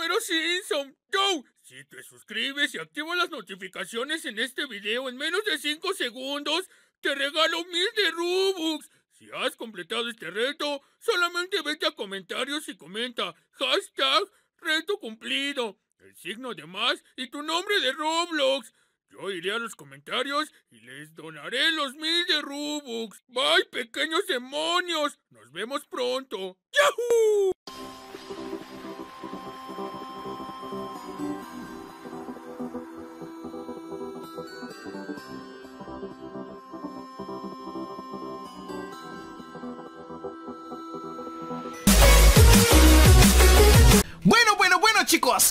número Simpson. Joe, si te suscribes y activas las notificaciones en este video en menos de 5 segundos, te regalo mil de rubux Si has completado este reto, solamente vete a comentarios y comenta hashtag reto cumplido, el signo de más y tu nombre de Roblox. Yo iré a los comentarios y les donaré los mil de rubux ¡Bye, pequeños demonios! ¡Nos vemos pronto! ¡Yahoo!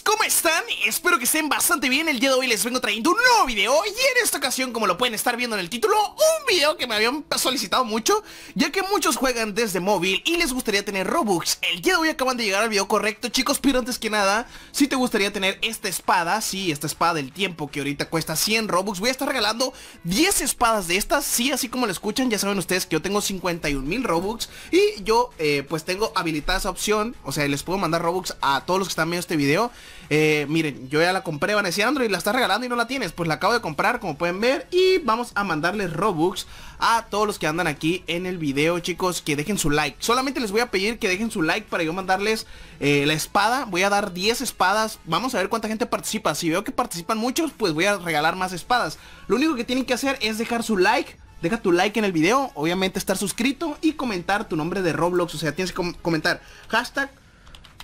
¿cómo están? Espero que estén bastante bien, el día de hoy les vengo trayendo un nuevo video Y en esta ocasión, como lo pueden estar viendo en el título, un video que me habían solicitado mucho Ya que muchos juegan desde móvil y les gustaría tener Robux El día de hoy acaban de llegar al video correcto, chicos, pero antes que nada Si te gustaría tener esta espada, sí, esta espada del tiempo que ahorita cuesta 100 Robux Voy a estar regalando 10 espadas de estas, sí, así como lo escuchan Ya saben ustedes que yo tengo 51 mil Robux Y yo, eh, pues tengo habilitada esa opción, o sea, les puedo mandar Robux a todos los que están viendo este video eh, miren, yo ya la compré, van a decir Android, la está regalando y no la tienes. Pues la acabo de comprar, como pueden ver. Y vamos a mandarles Robux a todos los que andan aquí en el video, chicos. Que dejen su like. Solamente les voy a pedir que dejen su like para yo mandarles eh, la espada. Voy a dar 10 espadas. Vamos a ver cuánta gente participa. Si veo que participan muchos, pues voy a regalar más espadas. Lo único que tienen que hacer es dejar su like. Deja tu like en el video, obviamente estar suscrito y comentar tu nombre de Roblox. O sea, tienes que comentar hashtag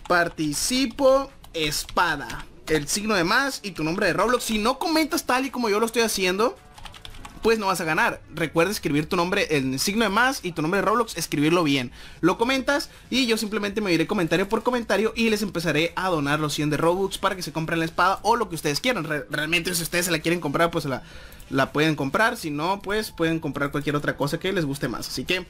participo espada el signo de más y tu nombre de Roblox. Si no comentas tal y como yo lo estoy haciendo, pues no vas a ganar. Recuerda escribir tu nombre, el signo de más y tu nombre de Roblox, escribirlo bien. Lo comentas y yo simplemente me iré comentario por comentario y les empezaré a donar los 100 de Robux para que se compren la espada o lo que ustedes quieran. realmente si ustedes se la quieren comprar, pues la, la pueden comprar. Si no, pues pueden comprar cualquier otra cosa que les guste más. Así que...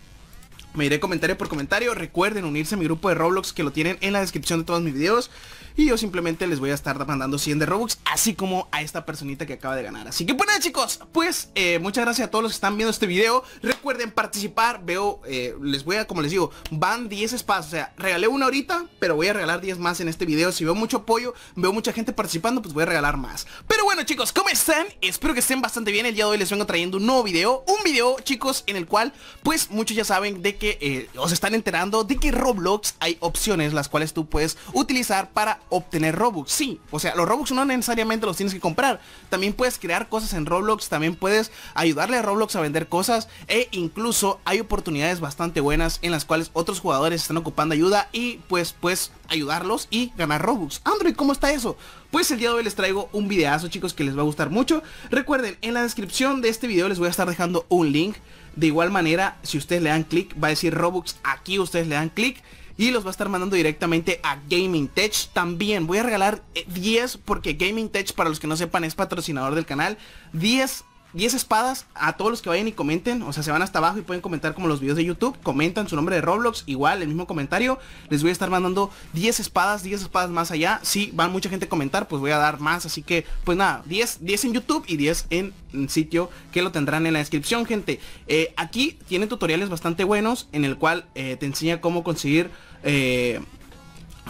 Me iré comentario por comentario. Recuerden unirse a mi grupo de Roblox que lo tienen en la descripción de todos mis videos. Y yo simplemente les voy a estar mandando 100 de Robux, así como a esta personita que acaba de ganar. Así que bueno pues chicos, pues eh, muchas gracias a todos los que están viendo este video recuerden participar. Veo, eh, les voy a, como les digo, van 10 espacios. O sea, regalé una ahorita, pero voy a regalar 10 más en este video. Si veo mucho apoyo, veo mucha gente participando, pues voy a regalar más. Pero bueno, chicos, ¿cómo están? Espero que estén bastante bien. El día de hoy les vengo trayendo un nuevo video. Un video, chicos, en el cual, pues muchos ya saben de que eh, os están enterando de que Roblox hay opciones las cuales tú puedes utilizar para obtener Robux. Sí, o sea, los Robux no necesariamente los tienes que comprar. También puedes crear cosas en Roblox, también puedes ayudarle a Roblox a vender cosas e incluso hay oportunidades bastante buenas en las cuales otros jugadores están ocupando ayuda y pues pues ayudarlos y ganar Robux. Android, ¿cómo está eso? Pues el día de hoy les traigo un videazo chicos que les va a gustar mucho. Recuerden, en la descripción de este video les voy a estar dejando un link. De igual manera, si ustedes le dan clic, va a decir Robux aquí, ustedes le dan clic y los va a estar mandando directamente a Gaming Tech. También voy a regalar 10 eh, porque Gaming Tech, para los que no sepan, es patrocinador del canal. 10 10 espadas a todos los que vayan y comenten. O sea, se van hasta abajo y pueden comentar como los videos de YouTube. Comentan su nombre de Roblox. Igual, el mismo comentario. Les voy a estar mandando 10 espadas, 10 espadas más allá. Si van mucha gente a comentar, pues voy a dar más. Así que, pues nada, 10, 10 en YouTube y 10 en, un sitio que lo tendrán en la descripción, gente. Eh, aquí tienen tutoriales bastante buenos en el cual eh, te enseña cómo conseguir... Eh,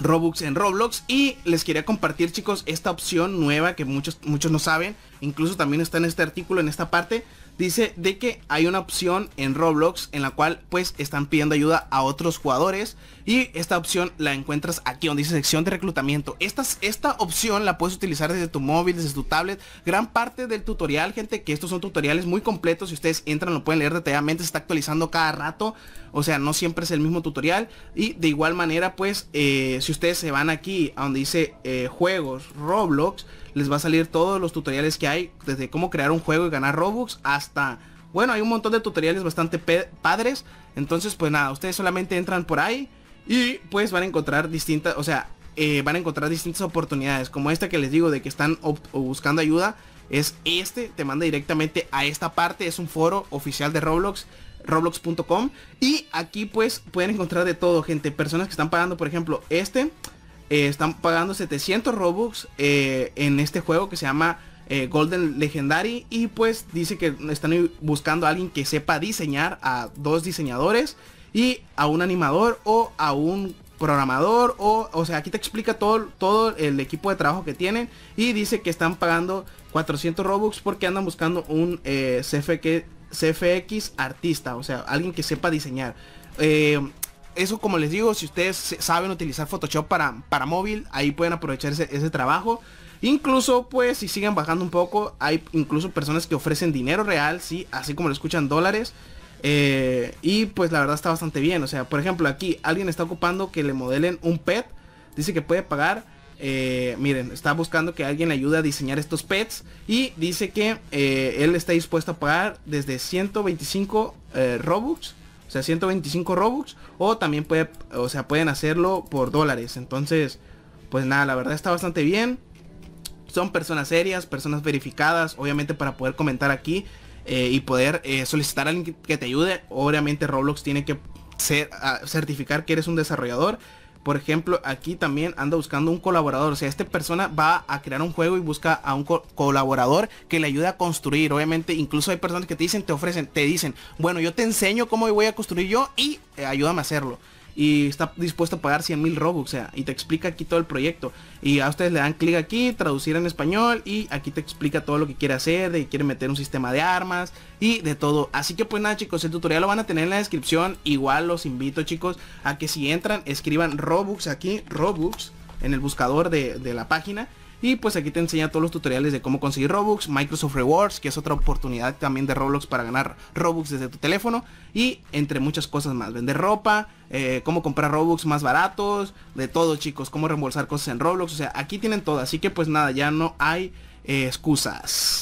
Robux en Roblox. Y les quería compartir, chicos, esta opción nueva que muchos, muchos no saben. Incluso también está en este artículo, en esta parte. Dice de que hay una opción en Roblox en la cual pues están pidiendo ayuda a otros jugadores y esta opción la encuentras aquí donde dice sección de reclutamiento. Esta, esta opción la puedes utilizar desde tu móvil, desde tu tablet. Gran parte del tutorial, gente, que estos son tutoriales muy completos. Si ustedes entran lo pueden leer detalladamente, se está actualizando cada rato. O sea, no siempre es el mismo tutorial. Y de igual manera, pues, eh, si ustedes se van aquí a donde dice eh, juegos, Roblox, les va a salir todos los tutoriales que hay, desde cómo crear un juego y ganar Robux hasta... Bueno, hay un montón de tutoriales bastante padres. Entonces, pues nada, ustedes solamente entran por ahí. Y pues van a encontrar distintas, o sea, eh, van a encontrar distintas oportunidades, como esta que les digo de que están buscando ayuda. Es este, te manda directamente a esta parte, es un foro oficial de Roblox roblox.com y aquí pues pueden encontrar de todo gente personas que están pagando por ejemplo este eh, están pagando 700 robux eh, en este juego que se llama eh, Golden Legendary y pues dice que están buscando a alguien que sepa diseñar a dos diseñadores y a un animador o a un programador o, o sea, aquí te explica todo, todo el equipo de trabajo que tienen y dice que están pagando 400 Robux porque andan buscando un eh, CFX, CFX artista, o sea, alguien que sepa diseñar. Eh, eso como les digo, si ustedes saben utilizar Photoshop para, para móvil, ahí pueden aprovecharse ese trabajo. Incluso, pues, si siguen bajando un poco, hay incluso personas que ofrecen dinero real, sí, así como lo escuchan dólares. Eh, y pues la verdad está bastante bien. O sea, por ejemplo, aquí alguien está ocupando que le modelen un pet. Dice que puede pagar. Eh, miren, está buscando que alguien le ayude a diseñar estos pets. Y dice que eh, él está dispuesto a pagar desde 125 Robux. O sea, 125 Robux. O también puede, o sea, pueden hacerlo por dólares. Entonces, pues nada, la verdad está bastante bien son personas serias, personas verificadas, obviamente para poder comentar aquí eh, y poder eh, solicitar a alguien que te ayude. Obviamente Roblox tiene que ser, certificar que eres un desarrollador. Por ejemplo, aquí también anda buscando un colaborador. O sea, esta persona va a crear un juego y busca a un colaborador que le ayude a construir. Obviamente, incluso hay personas que te dicen, te ofrecen, te dicen, bueno, yo te enseño cómo voy a construir yo y eh, ayúdame a hacerlo y está dispuesto a pagar 100 mil Robux, o sea, y te explica aquí todo el proyecto. Y a ustedes le dan clic aquí, traducir en español, y aquí te explica todo lo que quiere hacer, de que quiere meter un sistema de armas y de todo. Así que pues nada chicos, el tutorial lo van a tener en la descripción, igual los invito chicos a que si entran, escriban Robux aquí, Robux en el buscador de, de la página y pues aquí te enseña todos los tutoriales de cómo conseguir Robux, Microsoft Rewards, que es otra oportunidad también de Roblox para ganar Robux desde tu teléfono. Y entre muchas cosas más, vender ropa, eh, cómo comprar Robux más baratos, de todo chicos, cómo reembolsar cosas en Roblox. O sea, aquí tienen todo, así que pues nada, ya no hay eh, excusas.